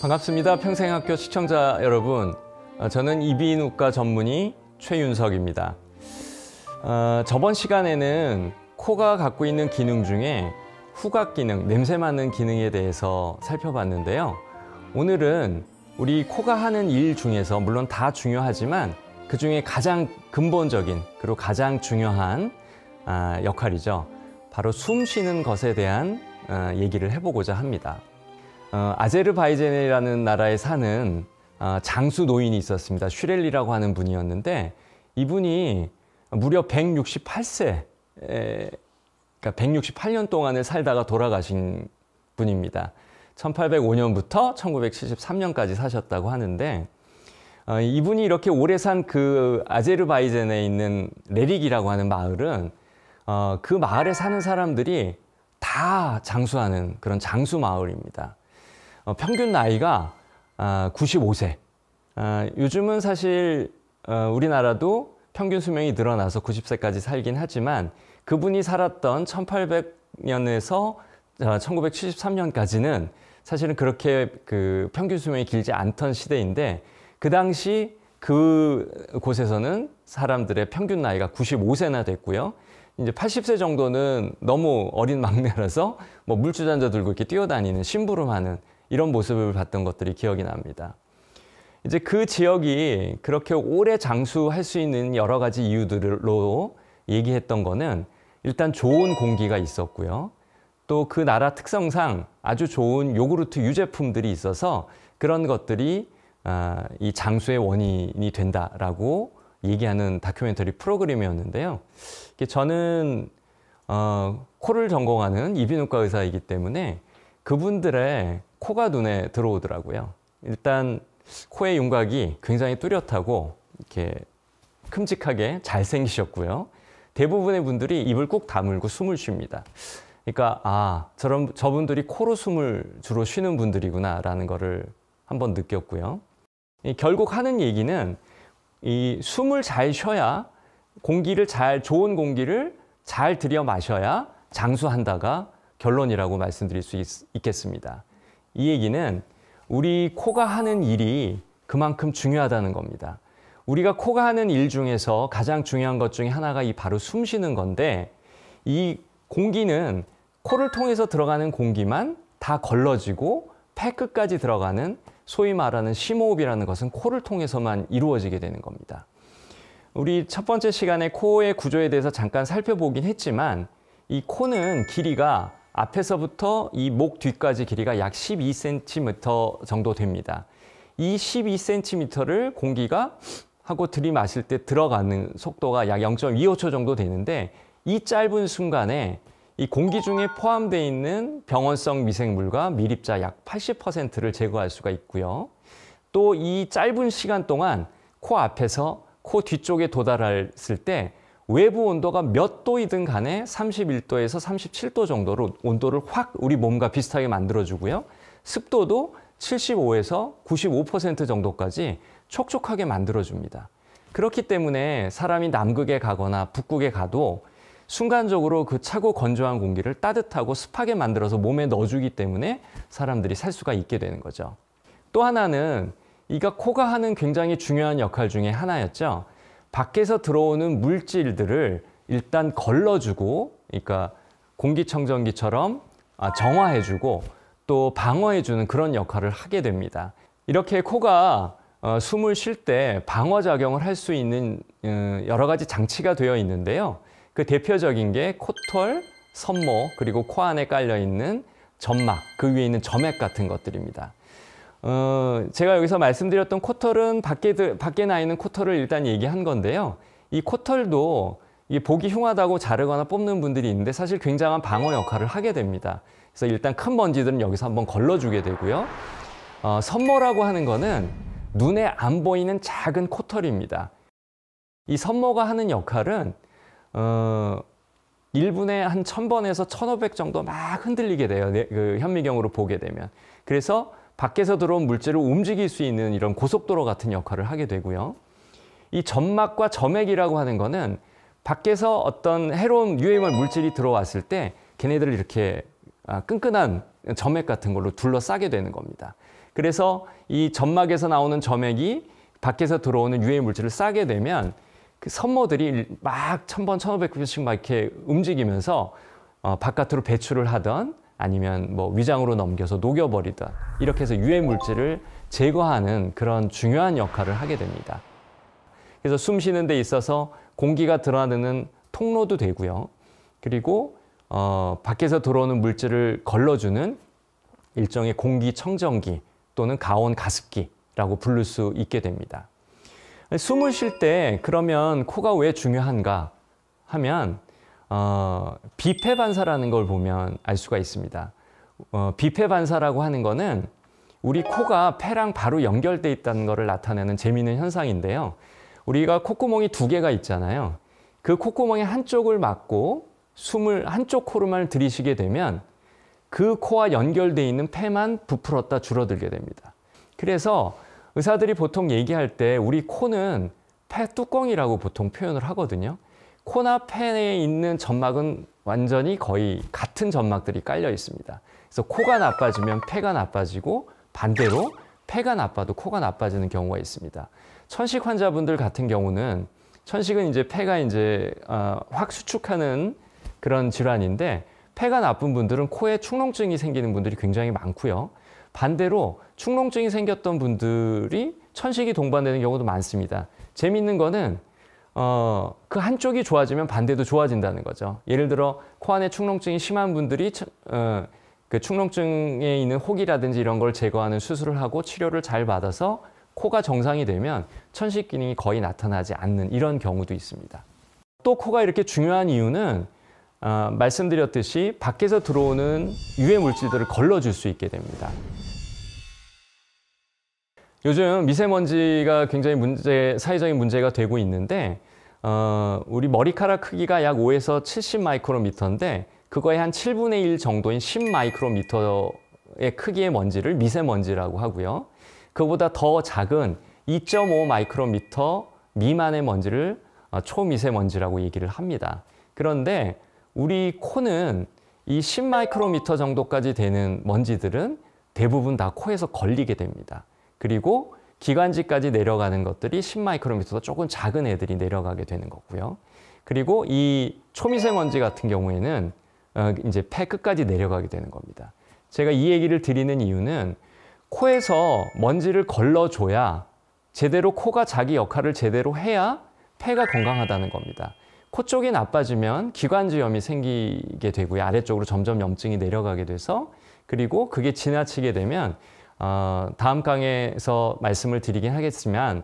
반갑습니다. 평생학교 시청자 여러분. 아, 저는 이비인후과 전문의 최윤석입니다. 어, 저번 시간에는 코가 갖고 있는 기능 중에 후각 기능, 냄새 맡는 기능에 대해서 살펴봤는데요. 오늘은 우리 코가 하는 일 중에서 물론 다 중요하지만 그 중에 가장 근본적인 그리고 가장 중요한 아, 역할이죠. 바로 숨 쉬는 것에 대한 어, 얘기를 해보고자 합니다. 어, 아제르바이젠이라는 나라에 사는 어, 장수 노인이 있었습니다. 슈렐리라고 하는 분이었는데 이분이 무려 168세, 그러니까 168년 동안을 살다가 돌아가신 분입니다. 1805년부터 1973년까지 사셨다고 하는데 이분이 이렇게 오래 산 그 아제르바이젠에 있는 레릭이라고 하는 마을은 어, 그 마을에 사는 사람들이 다 장수하는 그런 장수 마을입니다. 어, 평균 나이가 아, 95세. 아, 요즘은 사실 어, 우리나라도 평균 수명이 늘어나서 90세까지 살긴 하지만 그분이 살았던 1800년에서 1973년까지는 어, 사실은 그렇게 그 평균 수명이 길지 않던 시대인데 그 당시 그 곳에서는 사람들의 평균 나이가 95세나 됐고요. 이제 80세 정도는 너무 어린 막내라서 뭐 물주전자 들고 이렇게 뛰어다니는 심부름하는 이런 모습을 봤던 것들이 기억이 납니다. 이제 그 지역이 그렇게 오래 장수할 수 있는 여러 가지 이유들로 얘기했던 거는 일단 좋은 공기가 있었고요. 또 그 나라 특성상 아주 좋은 요구르트 유제품들이 있어서 그런 것들이 아, 이 장수의 원인이 된다라고 얘기하는 다큐멘터리 프로그램이었는데요. 저는 어, 코를 전공하는 이비인후과 의사이기 때문에 그분들의 코가 눈에 들어오더라고요. 일단 코의 윤곽이 굉장히 뚜렷하고 이렇게 큼직하게 잘생기셨고요. 대부분의 분들이 입을 꾹 다물고 숨을 쉽니다. 그러니까 아 저런 저분들이 코로 숨을 주로 쉬는 분들이구나라는 거를 한번 느꼈고요. 결국 하는 얘기는 이 숨을 잘 쉬어야 공기를 잘 좋은 공기를 잘 들여 마셔야 장수한다가 결론이라고 말씀드릴 수 있, 있겠습니다. 이 얘기는 우리 코가 하는 일이 그만큼 중요하다는 겁니다. 우리가 코가 하는 일 중에서 가장 중요한 것 중에 하나가 이 바로 숨 쉬는 건데 이 공기는 코를 통해서 들어가는 공기만 다 걸러지고 폐 끝까지 들어가는 소위 말하는 심호흡이라는 것은 코를 통해서만 이루어지게 되는 겁니다. 우리 첫 번째 시간에 코의 구조에 대해서 잠깐 살펴보긴 했지만 이 코는 길이가 앞에서부터 이 목 뒤까지 길이가 약 12cm 정도 됩니다. 이 12cm를 공기가 하고 들이마실 때 들어가는 속도가 약 0.25초 정도 되는데 이 짧은 순간에 이 공기 중에 포함되어 있는 병원성 미생물과 미립자 약 80%를 제거할 수가 있고요. 또 이 짧은 시간 동안 코 앞에서 코 뒤쪽에 도달했을 때 외부 온도가 몇 도이든 간에 31도에서 37도 정도로 온도를 확 우리 몸과 비슷하게 만들어주고요. 습도도 75에서 95% 정도까지 촉촉하게 만들어줍니다. 그렇기 때문에 사람이 남극에 가거나 북극에 가도 순간적으로 그 차고 건조한 공기를 따뜻하고 습하게 만들어서 몸에 넣어주기 때문에 사람들이 살 수가 있게 되는 거죠. 또 하나는 이가 코가 하는 굉장히 중요한 역할 중에 하나였죠. 밖에서 들어오는 물질들을 일단 걸러주고, 그러니까 공기청정기처럼 아, 정화해주고 또 방어해주는 그런 역할을 하게 됩니다. 이렇게 코가 어, 숨을 쉴 때 방어작용을 할 수 있는 어, 여러 가지 장치가 되어 있는데요. 그 대표적인 게 코털, 섬모, 그리고 코 안에 깔려있는 점막, 그 위에 있는 점액 같은 것들입니다. 어, 제가 여기서 말씀드렸던 코털은 밖에, 밖에 나 있는 코털을 일단 얘기한 건데요. 이 코털도 이 보기 흉하다고 자르거나 뽑는 분들이 있는데 사실 굉장한 방어 역할을 하게 됩니다. 그래서 일단 큰 먼지들은 여기서 한번 걸러주게 되고요. 어, 선모라고 하는 거는 눈에 안 보이는 작은 코털입니다. 이섬모가 하는 역할은 어, 1분에 한 1000번에서 1500 정도 막 흔들리게 돼요. 네, 그 현미경으로 보게 되면. 그래서 밖에서 들어온 물질을 움직일 수 있는 이런 고속도로 같은 역할을 하게 되고요. 이 점막과 점액이라고 하는 거는 밖에서 어떤 해로운 유해물 물질이 들어왔을 때 걔네들을 이렇게 아, 끈끈한 점액 같은 걸로 둘러싸게 되는 겁니다. 그래서 이 점막에서 나오는 점액이 밖에서 들어오는 유해 물질을 싸게 되면 그 선모들이 막 천번, 천오0 구십씩 막 이렇게 움직이면서 어, 바깥으로 배출을 하던 아니면 뭐 위장으로 넘겨서 녹여버리던 이렇게 해서 유해 물질을 제거하는 그런 중요한 역할을 하게 됩니다. 그래서 숨 쉬는 데 있어서 공기가 드러나는 통로도 되고요. 그리고 어, 밖에서 들어오는 물질을 걸러주는 일종의 공기청정기 또는 가온 가습기라고 부를 수 있게 됩니다. 숨을 쉴 때 그러면 코가 왜 중요한가 하면 어, 비폐 반사라는 걸 보면 알 수가 있습니다. 어, 비폐 반사라고 하는 거는 우리 코가 폐랑 바로 연결돼 있다는 것을 나타내는 재미있는 현상인데요. 우리가 콧구멍이 두 개가 있잖아요. 그 콧구멍의 한쪽을 막고 숨을 한쪽 코로만 들이쉬게 되면 그 코와 연결돼 있는 폐만 부풀었다 줄어들게 됩니다. 그래서 의사들이 보통 얘기할 때 우리 코는 폐 뚜껑이라고 보통 표현을 하거든요. 코나 폐에 있는 점막은 완전히 거의 같은 점막들이 깔려 있습니다. 그래서 코가 나빠지면 폐가 나빠지고 반대로 폐가 나빠도 코가 나빠지는 경우가 있습니다. 천식 환자분들 같은 경우는 천식은 이제 폐가 이제 어, 확 수축하는 그런 질환인데 폐가 나쁜 분들은 코에 축농증이 생기는 분들이 굉장히 많고요. 반대로 축농증이 생겼던 분들이 천식이 동반되는 경우도 많습니다. 재미있는 거는 어, 그 한쪽이 좋아지면 반대도 좋아진다는 거죠. 예를 들어 코 안에 축농증이 심한 분들이 어, 그 축농증에 있는 혹이라든지 이런 걸 제거하는 수술을 하고 치료를 잘 받아서 코가 정상이 되면 천식 기능이 거의 나타나지 않는 이런 경우도 있습니다. 또 코가 이렇게 중요한 이유는 아, 말씀드렸듯이 밖에서 들어오는 유해 물질들을 걸러줄 수 있게 됩니다. 요즘 미세먼지가 굉장히 문제, 사회적인 문제가 되고 있는데 어, 우리 머리카락 크기가 약 5에서 70 마이크로미터인데 그거의 한 7분의 1 정도인 10 마이크로미터의 크기의 먼지를 미세먼지라고 하고요. 그보다 더 작은 2.5 마이크로미터 미만의 먼지를 어, 초미세먼지라고 얘기를 합니다. 그런데 우리 코는 이 10마이크로미터 정도까지 되는 먼지들은 대부분 다 코에서 걸리게 됩니다. 그리고 기관지까지 내려가는 것들이 10마이크로미터도 조금 작은 애들이 내려가게 되는 거고요. 그리고 이 초미세먼지 같은 경우에는 어, 이제 폐 끝까지 내려가게 되는 겁니다. 제가 이 얘기를 드리는 이유는 코에서 먼지를 걸러줘야 제대로 코가 자기 역할을 제대로 해야 폐가 건강하다는 겁니다. 코 쪽이 나빠지면 기관지염이 생기게 되고요. 아래쪽으로 점점 염증이 내려가게 돼서 그리고 그게 지나치게 되면 어, 다음 강에서 말씀을 드리긴 하겠지만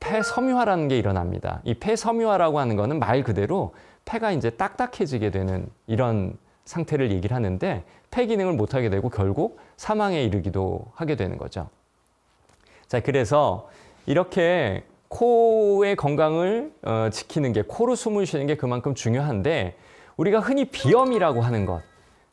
폐섬유화라는 게 일어납니다. 이 폐섬유화라고 하는 거는 말 그대로 폐가 이제 딱딱해지게 되는 이런 상태를 얘기를 하는데 폐 기능을 못하게 되고 결국 사망에 이르기도 하게 되는 거죠. 자, 그래서 이렇게 코의 건강을 어, 지키는 게 코로 숨을 쉬는 게 그만큼 중요한데 우리가 흔히 비염이라고 하는 것,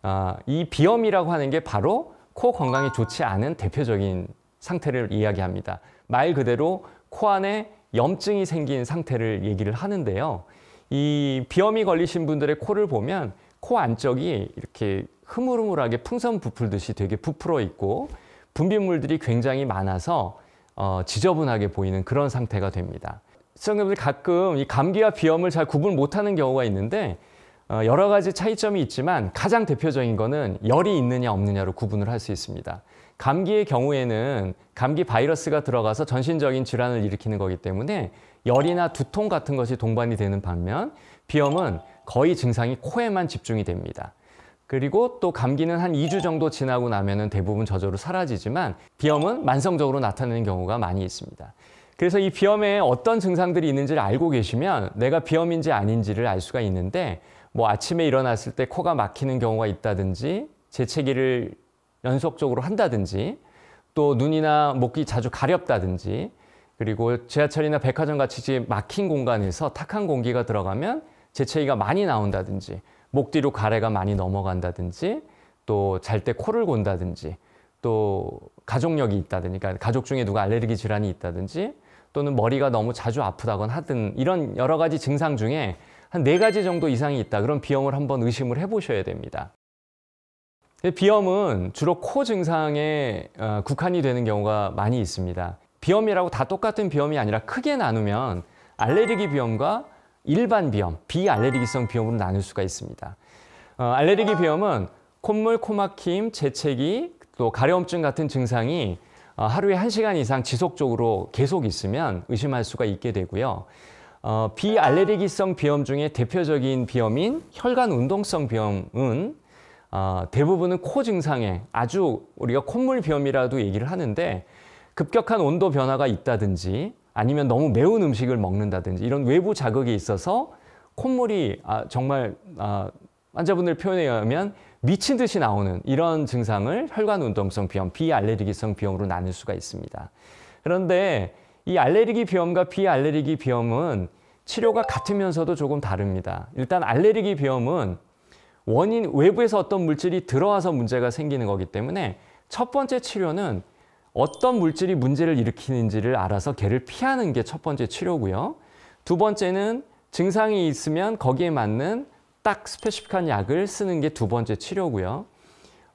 아, 이 비염이라고 하는 게 바로 코 건강이 좋지 않은 대표적인 상태를 이야기합니다. 말 그대로 코 안에 염증이 생긴 상태를 얘기를 하는데요. 이 비염이 걸리신 분들의 코를 보면 코 안쪽이 이렇게 흐물흐물하게 풍선 부풀듯이 되게 부풀어 있고 분비물들이 굉장히 많아서 어, 지저분하게 보이는 그런 상태가 됩니다. 시청자분들 가끔 이 감기와 비염을 잘 구분 못하는 경우가 있는데 어, 여러 가지 차이점이 있지만 가장 대표적인 거는 열이 있느냐 없느냐로 구분을 할 수 있습니다. 감기의 경우에는 감기 바이러스가 들어가서 전신적인 질환을 일으키는 거기 때문에 열이나 두통 같은 것이 동반이 되는 반면 비염은 거의 증상이 코에만 집중이 됩니다. 그리고 또 감기는 한 2주 정도 지나고 나면은 대부분 저절로 사라지지만 비염은 만성적으로 나타나는 경우가 많이 있습니다. 그래서 이 비염에 어떤 증상들이 있는지를 알고 계시면 내가 비염인지 아닌지를 알 수가 있는데 뭐 아침에 일어났을 때 코가 막히는 경우가 있다든지 재채기를 연속적으로 한다든지 또 눈이나 목이 자주 가렵다든지 그리고 지하철이나 백화점 같이 막힌 공간에서 탁한 공기가 들어가면 재채기가 많이 나온다든지 목 뒤로 가래가 많이 넘어간다든지 또 잘 때 코를 곤다든지 또 가족력이 있다든지 그러니까 가족 중에 누가 알레르기 질환이 있다든지 또는 머리가 너무 자주 아프다거나 하든 이런 여러 가지 증상 중에 한 네 가지 정도 이상이 있다. 그런 비염을 한번 의심을 해보셔야 됩니다. 비염은 주로 코 증상에 어, 국한이 되는 경우가 많이 있습니다. 비염이라고 다 똑같은 비염이 아니라 크게 나누면 알레르기 비염과 일반 비염, 비알레르기성 비염으로 나눌 수가 있습니다. 어, 알레르기 비염은 콧물, 코막힘, 재채기, 또 가려움증 같은 증상이 어, 하루에 한시간 이상 지속적으로 계속 있으면 의심할 수가 있게 되고요. 어, 비알레르기성 비염 중에 대표적인 비염인 혈관 운동성 비염은 어, 대부분은 코 증상에 아주 우리가 콧물 비염이라도 얘기를 하는데 급격한 온도 변화가 있다든지 아니면 너무 매운 음식을 먹는다든지 이런 외부 자극에 있어서 콧물이 아, 정말 아, 환자분들 표현에 의하면 미친 듯이 나오는 이런 증상을 혈관 운동성 비염, 비알레르기성 비염으로 나눌 수가 있습니다. 그런데 이 알레르기 비염과 비알레르기 비염은 치료가 같으면서도 조금 다릅니다. 일단 알레르기 비염은 원인 외부에서 어떤 물질이 들어와서 문제가 생기는 거기 때문에 첫 번째 치료는 어떤 물질이 문제를 일으키는지를 알아서 개를 피하는 게 첫 번째 치료고요. 두 번째는 증상이 있으면 거기에 맞는 딱 스페시픽한 약을 쓰는 게 두 번째 치료고요.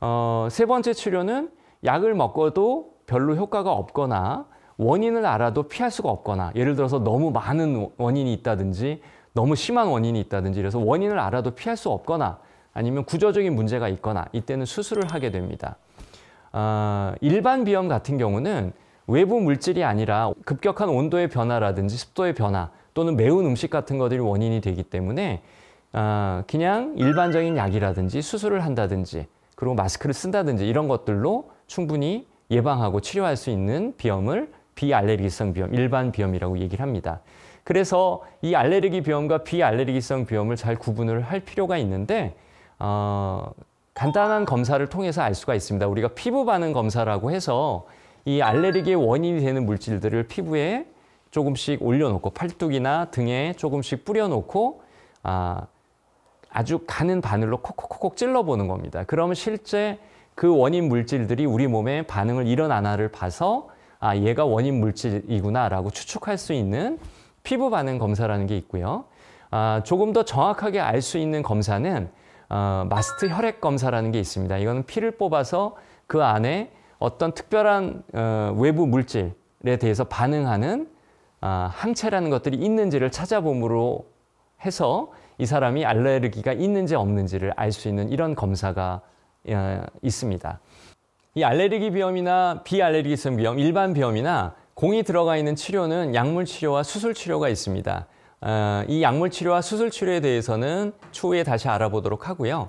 어, 세 번째 치료는 약을 먹어도 별로 효과가 없거나 원인을 알아도 피할 수가 없거나 예를 들어서 너무 많은 원인이 있다든지 너무 심한 원인이 있다든지 그래서 원인을 알아도 피할 수 없거나 아니면 구조적인 문제가 있거나 이때는 수술을 하게 됩니다. 아, 일반 비염 같은 경우는 외부 물질이 아니라 급격한 온도의 변화라든지 습도의 변화 또는 매운 음식 같은 것들이 원인이 되기 때문에 아, 그냥 일반적인 약이라든지 수술을 한다든지 그리고 마스크를 쓴다든지 이런 것들로 충분히 예방하고 치료할 수 있는 비염을 비알레르기성 비염, 일반 비염이라고 얘기를 합니다. 그래서 이 알레르기 비염과 비알레르기성 비염을 잘 구분을 할 필요가 있는데 어, 간단한 검사를 통해서 알 수가 있습니다. 우리가 피부 반응 검사라고 해서 이 알레르기의 원인이 되는 물질들을 피부에 조금씩 올려놓고 팔뚝이나 등에 조금씩 뿌려놓고 아, 아주 가는 바늘로 콕콕콕콕 찔러보는 겁니다. 그러면 실제 그 원인 물질들이 우리 몸에 반응을 일어나나를 봐서 아 얘가 원인 물질이구나라고 추측할 수 있는 피부 반응 검사라는 게 있고요. 아, 조금 더 정확하게 알 수 있는 검사는 어, 마스트 혈액 검사라는 게 있습니다. 이거는 피를 뽑아서 그 안에 어떤 특별한 어, 외부 물질에 대해서 반응하는 어, 항체라는 것들이 있는지를 찾아봄으로 해서 이 사람이 알레르기가 있는지 없는지를 알 수 있는 이런 검사가 어, 있습니다. 이 알레르기 비염이나 비알레르기성 비염, 일반 비염이나 공이 들어가 있는 치료는 약물 치료와 수술 치료가 있습니다. 아, 이 약물 치료와 수술 치료에 대해서는 추후에 다시 알아보도록 하고요.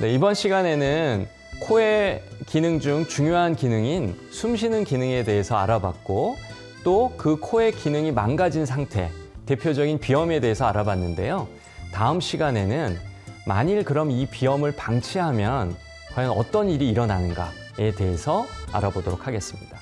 네, 이번 시간에는 코의 기능 중 중요한 기능인 숨쉬는 기능에 대해서 알아봤고 또 그 코의 기능이 망가진 상태, 대표적인 비염에 대해서 알아봤는데요. 다음 시간에는 만일 그럼 이 비염을 방치하면 과연 어떤 일이 일어나는가에 대해서 알아보도록 하겠습니다.